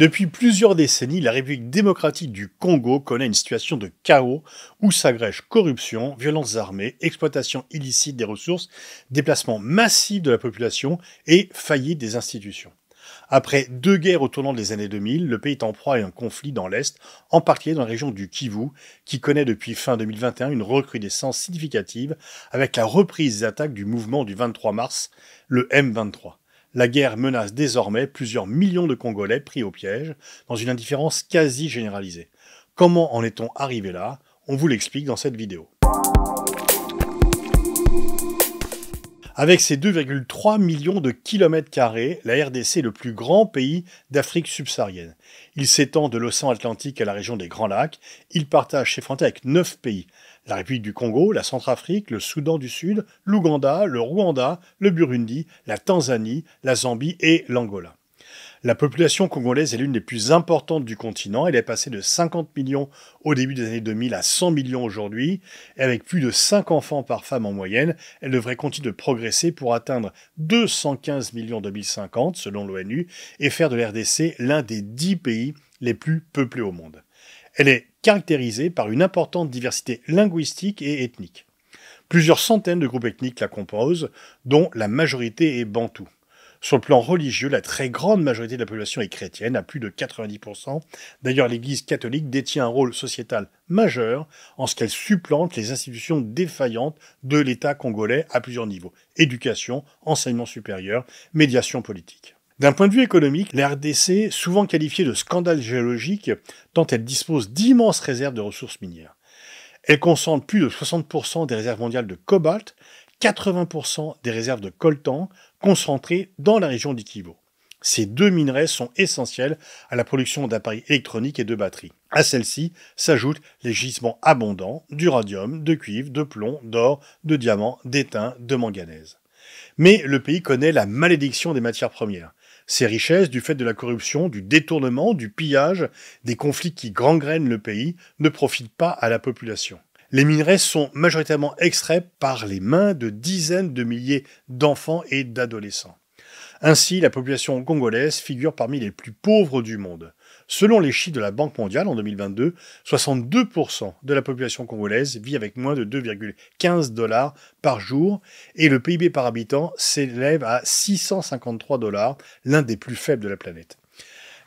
Depuis plusieurs décennies, la République démocratique du Congo connaît une situation de chaos où s'agrègent corruption, violences armées, exploitation illicite des ressources, déplacement massif de la population et faillite des institutions. Après deux guerres au tournant des années 2000, le pays est en proie à un conflit dans l'Est, en particulier dans la région du Kivu, qui connaît depuis fin 2021 une recrudescence significative avec la reprise des attaques du mouvement du 23 mars, le M23. La guerre menace désormais plusieurs millions de Congolais pris au piège, dans une indifférence quasi généralisée. Comment en est-on arrivé là On vous l'explique dans cette vidéo. Avec ses 2,3 millions de kilomètres carrés, la RDC est le plus grand pays d'Afrique subsaharienne. Il s'étend de l'océan Atlantique à la région des Grands Lacs. Il partage ses frontières avec 9 pays. La République du Congo, la Centrafrique, le Soudan du Sud, l'Ouganda, le Rwanda, le Burundi, la Tanzanie, la Zambie et l'Angola. La population congolaise est l'une des plus importantes du continent. Elle est passée de 50 millions au début des années 2000 à 100 millions aujourd'hui. Et avec plus de 5 enfants par femme en moyenne, elle devrait continuer de progresser pour atteindre 215 millions en 2050, selon l'ONU, et faire de l'RDC l'un des 10 pays les plus peuplés au monde. Elle est caractérisée par une importante diversité linguistique et ethnique. Plusieurs centaines de groupes ethniques la composent, dont la majorité est bantoue. Sur le plan religieux, la très grande majorité de la population est chrétienne, à plus de 90%. D'ailleurs, l'Église catholique détient un rôle sociétal majeur en ce qu'elle supplante les institutions défaillantes de l'État congolais à plusieurs niveaux éducation, enseignement supérieur, médiation politique. D'un point de vue économique, la RDC, souvent qualifiée de scandale géologique, tant elle dispose d'immenses réserves de ressources minières. Elle concentre plus de 60% des réserves mondiales de cobalt, 80% des réserves de coltan, concentrés dans la région d'Iquibo. Ces deux minerais sont essentiels à la production d'appareils électroniques et de batteries. À celle-ci s'ajoutent les gisements abondants du radium, de cuivre, de plomb, d'or, de diamant, d'étain, de manganèse. Mais le pays connaît la malédiction des matières premières. Ces richesses, du fait de la corruption, du détournement, du pillage, des conflits qui gangrènent le pays, ne profitent pas à la population. Les minerais sont majoritairement extraits par les mains de dizaines de milliers d'enfants et d'adolescents. Ainsi, la population congolaise figure parmi les plus pauvres du monde. Selon les chiffres de la Banque mondiale en 2022, 62% de la population congolaise vit avec moins de 2,15 dollars par jour et le PIB par habitant s'élève à 653 dollars, l'un des plus faibles de la planète.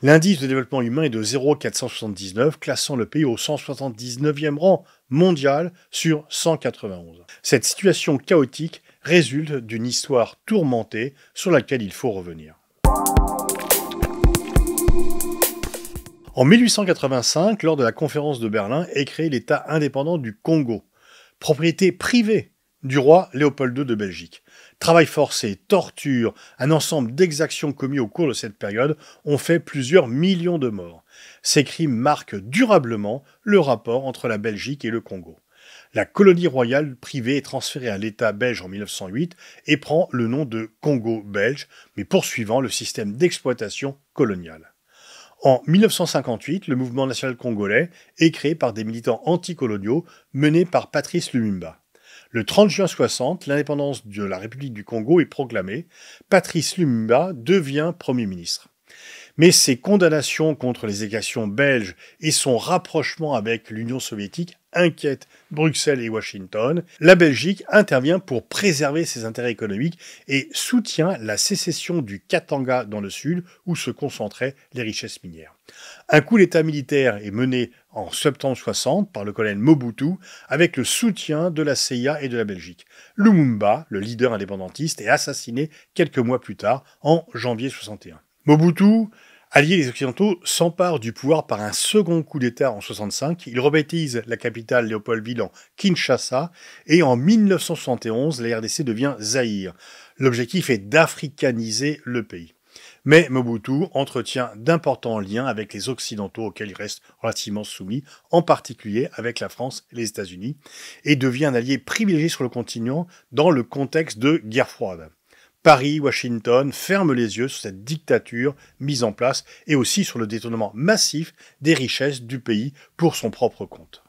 L'indice de développement humain est de 0,479, classant le pays au 179e rang mondial sur 191. Cette situation chaotique résulte d'une histoire tourmentée sur laquelle il faut revenir. En 1885, lors de la conférence de Berlin, est créé l'État indépendant du Congo, propriété privée du roi Léopold II de Belgique. Travail forcé, torture, un ensemble d'exactions commises au cours de cette période ont fait plusieurs millions de morts. Ces crimes marquent durablement le rapport entre la Belgique et le Congo. La colonie royale privée est transférée à l'État belge en 1908 et prend le nom de Congo belge, mais poursuivant le système d'exploitation coloniale. En 1958, le mouvement national congolais est créé par des militants anticoloniaux menés par Patrice Lumumba. Le 30 juin 60, l'indépendance de la République du Congo est proclamée. Patrice Lumumba devient Premier ministre. Mais ses condamnations contre les égations belges et son rapprochement avec l'Union soviétique inquiète Bruxelles et Washington, la Belgique intervient pour préserver ses intérêts économiques et soutient la sécession du Katanga dans le sud où se concentraient les richesses minières. Un coup d'État militaire est mené en septembre 60 par le colonel Mobutu avec le soutien de la CIA et de la Belgique. Lumumba, le leader indépendantiste, est assassiné quelques mois plus tard en janvier 61. Mobutu Alliés, les Occidentaux s'emparent du pouvoir par un second coup d'État en 65. Ils rebaptisent la capitale Léopoldville en Kinshasa et en 1971, la RDC devient Zaïre. L'objectif est d'africaniser le pays. Mais Mobutu entretient d'importants liens avec les Occidentaux auxquels il reste relativement soumis, en particulier avec la France et les États-Unis, et devient un allié privilégié sur le continent dans le contexte de guerre froide. Paris, Washington ferment les yeux sur cette dictature mise en place et aussi sur le détournement massif des richesses du pays pour son propre compte.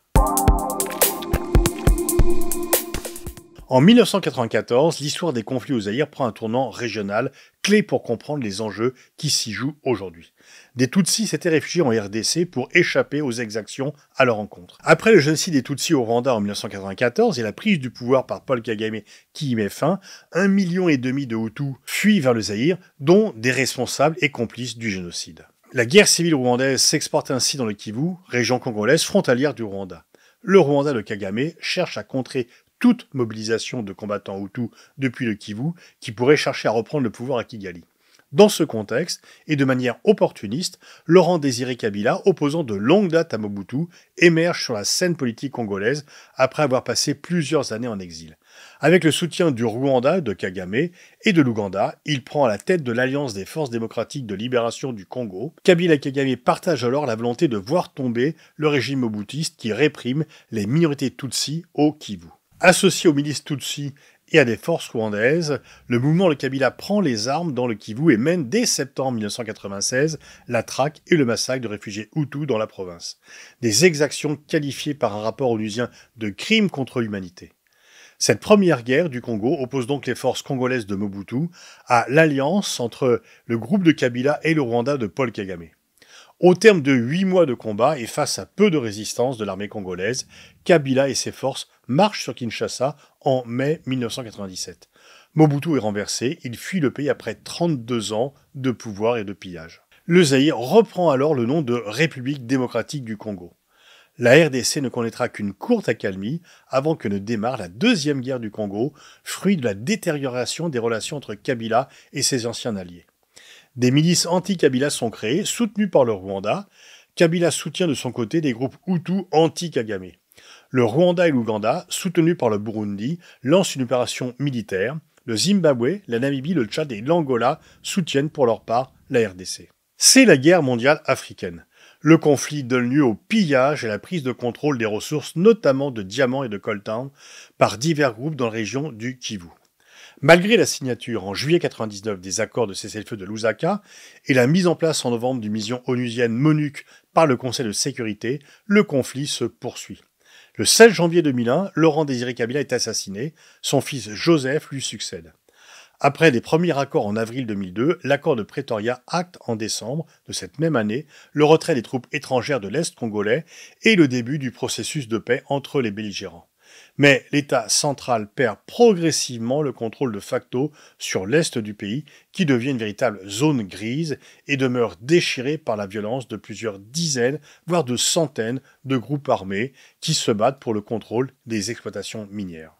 En 1994, l'histoire des conflits au Zaïre prend un tournant régional clé pour comprendre les enjeux qui s'y jouent aujourd'hui. Des Tutsis s'étaient réfugiés en RDC pour échapper aux exactions à leur encontre. Après le génocide des Tutsis au Rwanda en 1994 et la prise du pouvoir par Paul Kagame qui y met fin, un million et demi de Hutus fuient vers le Zaïre, dont des responsables et complices du génocide. La guerre civile rwandaise s'exporte ainsi dans le Kivu, région congolaise frontalière du Rwanda. Le Rwanda de Kagame cherche à contrer toute mobilisation de combattants Hutus depuis le Kivu qui pourrait chercher à reprendre le pouvoir à Kigali. Dans ce contexte, et de manière opportuniste, Laurent Désiré Kabila, opposant de longue date à Mobutu, émerge sur la scène politique congolaise après avoir passé plusieurs années en exil. Avec le soutien du Rwanda, de Kagame et de l'Ouganda, il prend la tête de l'Alliance des forces démocratiques de libération du Congo. Kabila Kagame partage alors la volonté de voir tomber le régime mobutiste qui réprime les minorités Tutsi au Kivu. Associé aux milices tutsi et à des forces rwandaises, le mouvement Le Kabila prend les armes dans le Kivu et mène dès septembre 1996 la traque et le massacre de réfugiés Hutus dans la province. Des exactions qualifiées par un rapport onusien de crimes contre l'humanité. Cette première guerre du Congo oppose donc les forces congolaises de Mobutu à l'alliance entre le groupe de Kabila et le Rwanda de Paul Kagame. Au terme de huit mois de combat et face à peu de résistance de l'armée congolaise, Kabila et ses forces marchent sur Kinshasa en mai 1997. Mobutu est renversé, il fuit le pays après 32 ans de pouvoir et de pillage. Le Zaïre reprend alors le nom de République démocratique du Congo. La RDC ne connaîtra qu'une courte accalmie avant que ne démarre la deuxième guerre du Congo, fruit de la détérioration des relations entre Kabila et ses anciens alliés. Des milices anti-Kabila sont créées, soutenues par le Rwanda. Kabila soutient de son côté des groupes Hutus anti-Kagame. Le Rwanda et l'Ouganda, soutenus par le Burundi, lancent une opération militaire. Le Zimbabwe, la Namibie, le Tchad et l'Angola soutiennent pour leur part la RDC. C'est la guerre mondiale africaine. Le conflit donne lieu au pillage et à la prise de contrôle des ressources, notamment de diamants et de coltan, par divers groupes dans la région du Kivu. Malgré la signature en juillet 1999 des accords de cessez-le-feu de Lusaka et la mise en place en novembre d'une mission onusienne MONUC par le Conseil de sécurité, le conflit se poursuit. Le 16 janvier 2001, Laurent Désiré Kabila est assassiné, son fils Joseph lui succède. Après des premiers accords en avril 2002, l'accord de Pretoria acte en décembre de cette même année le retrait des troupes étrangères de l'Est congolais et le début du processus de paix entre les belligérants mais l'État central perd progressivement le contrôle de facto sur l'est du pays, qui devient une véritable zone grise et demeure déchirée par la violence de plusieurs dizaines, voire de centaines de groupes armés qui se battent pour le contrôle des exploitations minières.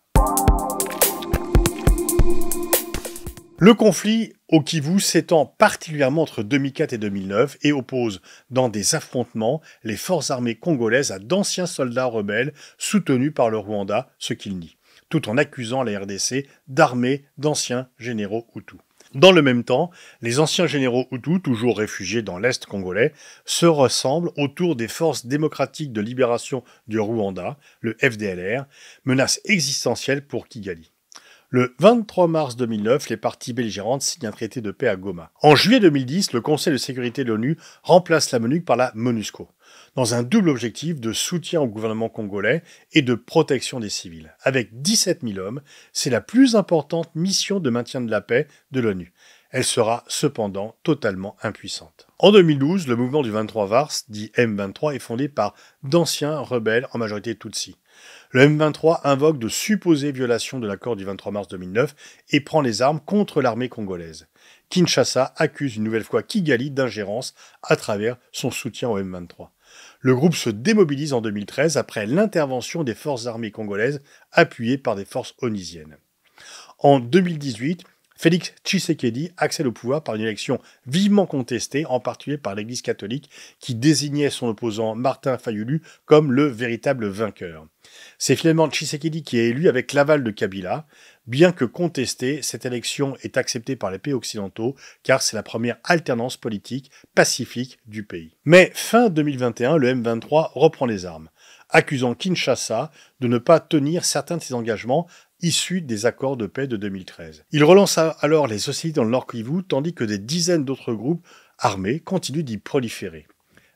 Le conflit au Kivu s'étend particulièrement entre 2004 et 2009 et oppose dans des affrontements les forces armées congolaises à d'anciens soldats rebelles soutenus par le Rwanda, ce qu'il nie, tout en accusant la RDC d'armer d'anciens généraux hutus. Dans le même temps, les anciens généraux hutus, toujours réfugiés dans l'Est congolais, se ressemblent autour des forces démocratiques de libération du Rwanda, le FDLR, menace existentielle pour Kigali. Le 23 mars 2009, les parties belligérantes signent un traité de paix à Goma. En juillet 2010, le Conseil de sécurité de l'ONU remplace la MONUC par la MONUSCO, dans un double objectif de soutien au gouvernement congolais et de protection des civils. Avec 17 000 hommes, c'est la plus importante mission de maintien de la paix de l'ONU. Elle sera cependant totalement impuissante. En 2012, le mouvement du 23 mars, dit M23, est fondé par d'anciens rebelles en majorité Tutsis. Le M23 invoque de supposées violations de l'accord du 23 mars 2009 et prend les armes contre l'armée congolaise. Kinshasa accuse une nouvelle fois Kigali d'ingérence à travers son soutien au M23. Le groupe se démobilise en 2013 après l'intervention des forces armées congolaises appuyées par des forces onisiennes. En 2018, Félix Tshisekedi accède au pouvoir par une élection vivement contestée, en particulier par l'Église catholique, qui désignait son opposant Martin Fayulu comme le véritable vainqueur. C'est finalement Tshisekedi qui est élu avec l'aval de Kabila. Bien que contestée, cette élection est acceptée par les pays occidentaux car c'est la première alternance politique pacifique du pays. Mais fin 2021, le M23 reprend les armes accusant Kinshasa de ne pas tenir certains de ses engagements issus des accords de paix de 2013. Il relance alors les hostilités dans le nord Kivu, tandis que des dizaines d'autres groupes armés continuent d'y proliférer.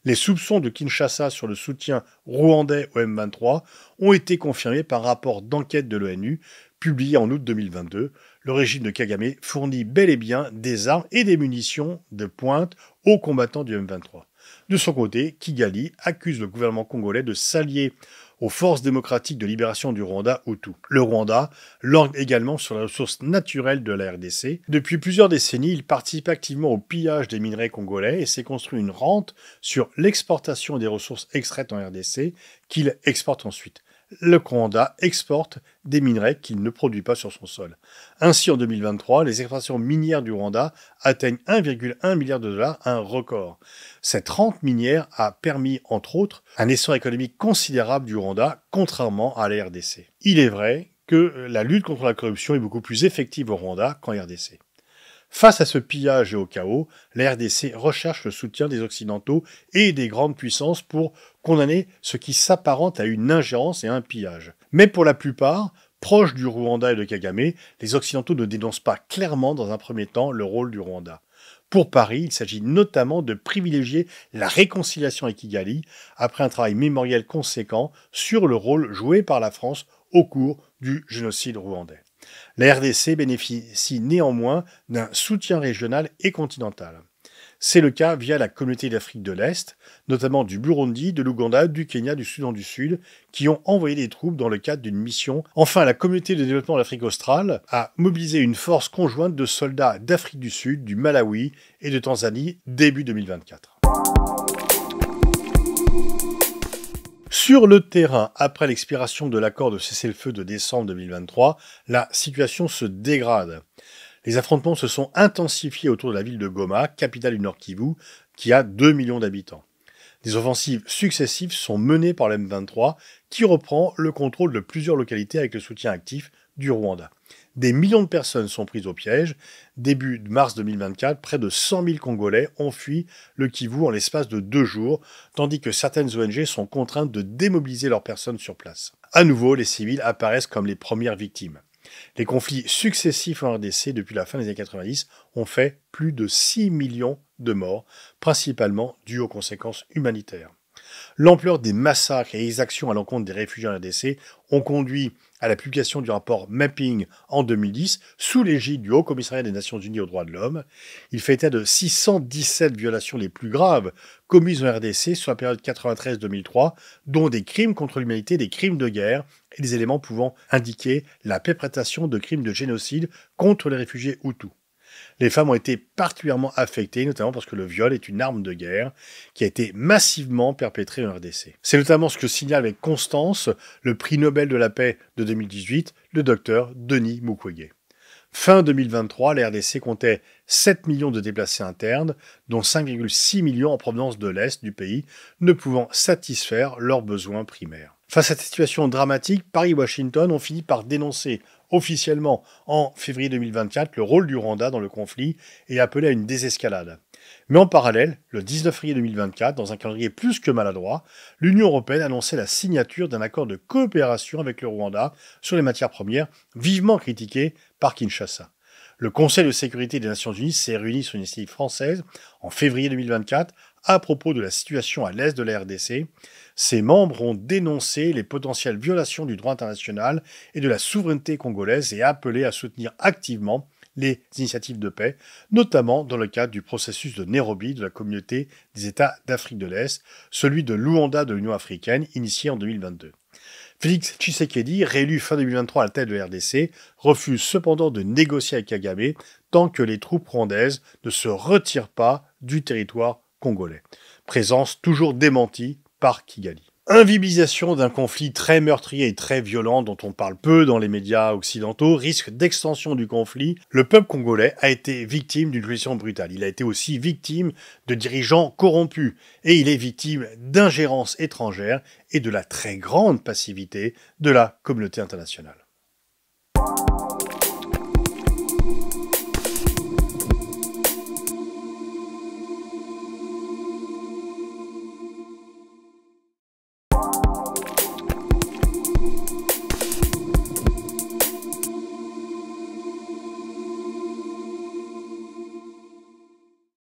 Les soupçons de Kinshasa sur le soutien rwandais au M23 ont été confirmés par un rapport d'enquête de l'ONU publié en août 2022. Le régime de Kagame fournit bel et bien des armes et des munitions de pointe aux combattants du M23. De son côté, Kigali accuse le gouvernement congolais de s'allier aux forces démocratiques de libération du Rwanda Hutu. Le Rwanda lorgne également sur la ressource naturelle de la RDC. Depuis plusieurs décennies, il participe activement au pillage des minerais congolais et s'est construit une rente sur l'exportation des ressources extraites en RDC qu'il exporte ensuite le Rwanda exporte des minerais qu'il ne produit pas sur son sol. Ainsi, en 2023, les exportations minières du Rwanda atteignent 1,1 milliard de dollars, un record. Cette rente minière a permis, entre autres, un essor économique considérable du Rwanda, contrairement à la RDC. Il est vrai que la lutte contre la corruption est beaucoup plus effective au Rwanda qu'en RDC. Face à ce pillage et au chaos, la RDC recherche le soutien des Occidentaux et des grandes puissances pour condamner ce qui s'apparente à une ingérence et un pillage. Mais pour la plupart, proches du Rwanda et de Kagame, les Occidentaux ne dénoncent pas clairement dans un premier temps le rôle du Rwanda. Pour Paris, il s'agit notamment de privilégier la réconciliation avec Kigali après un travail mémoriel conséquent sur le rôle joué par la France au cours du génocide rwandais. La RDC bénéficie néanmoins d'un soutien régional et continental. C'est le cas via la communauté d'Afrique de l'Est, notamment du Burundi, de l'Ouganda, du Kenya, du Soudan du Sud, qui ont envoyé des troupes dans le cadre d'une mission. Enfin, la communauté de développement de l'Afrique australe a mobilisé une force conjointe de soldats d'Afrique du Sud, du Malawi et de Tanzanie début 2024. Sur le terrain, après l'expiration de l'accord de cessez-le-feu de décembre 2023, la situation se dégrade. Les affrontements se sont intensifiés autour de la ville de Goma, capitale du Nord Kivu, qui a 2 millions d'habitants. Des offensives successives sont menées par l'M23, qui reprend le contrôle de plusieurs localités avec le soutien actif du Rwanda. Des millions de personnes sont prises au piège. Début mars 2024, près de 100 000 Congolais ont fui le Kivu en l'espace de deux jours, tandis que certaines ONG sont contraintes de démobiliser leurs personnes sur place. À nouveau, les civils apparaissent comme les premières victimes. Les conflits successifs en RDC depuis la fin des années 90 ont fait plus de 6 millions de morts, principalement dues aux conséquences humanitaires. L'ampleur des massacres et actions à l'encontre des réfugiés en RDC ont conduit à la publication du rapport Mapping en 2010, sous l'égide du Haut Commissariat des Nations Unies aux droits de l'homme, il fait état de 617 violations les plus graves commises en RDC sur la période 1993 2003 dont des crimes contre l'humanité, des crimes de guerre et des éléments pouvant indiquer la perpétration de crimes de génocide contre les réfugiés Hutus. Les femmes ont été particulièrement affectées, notamment parce que le viol est une arme de guerre qui a été massivement perpétrée en RDC. C'est notamment ce que signale avec constance le prix Nobel de la paix de 2018, le docteur Denis Mukwege. Fin 2023, la RDC comptait 7 millions de déplacés internes, dont 5,6 millions en provenance de l'Est du pays, ne pouvant satisfaire leurs besoins primaires. Face à cette situation dramatique, Paris et Washington ont fini par dénoncer officiellement en février 2024 le rôle du Rwanda dans le conflit et appelé à une désescalade. Mais en parallèle, le 19 février 2024, dans un calendrier plus que maladroit, l'Union européenne annonçait la signature d'un accord de coopération avec le Rwanda sur les matières premières, vivement critiqué par Kinshasa. Le Conseil de sécurité des Nations Unies s'est réuni sur une initiative française en février 2024 à propos de la situation à l'est de la RDC, ses membres ont dénoncé les potentielles violations du droit international et de la souveraineté congolaise et appelé à soutenir activement les initiatives de paix, notamment dans le cadre du processus de Nairobi de la communauté des États d'Afrique de l'Est, celui de Luanda de l'Union africaine, initié en 2022. Félix Tshisekedi, réélu fin 2023 à la tête de la RDC, refuse cependant de négocier avec Kagame tant que les troupes rwandaises ne se retirent pas du territoire congolais. Présence toujours démentie par Kigali. Invibilisation d'un conflit très meurtrier et très violent dont on parle peu dans les médias occidentaux, risque d'extension du conflit, le peuple congolais a été victime d'une gestion brutale. Il a été aussi victime de dirigeants corrompus et il est victime d'ingérences étrangères et de la très grande passivité de la communauté internationale.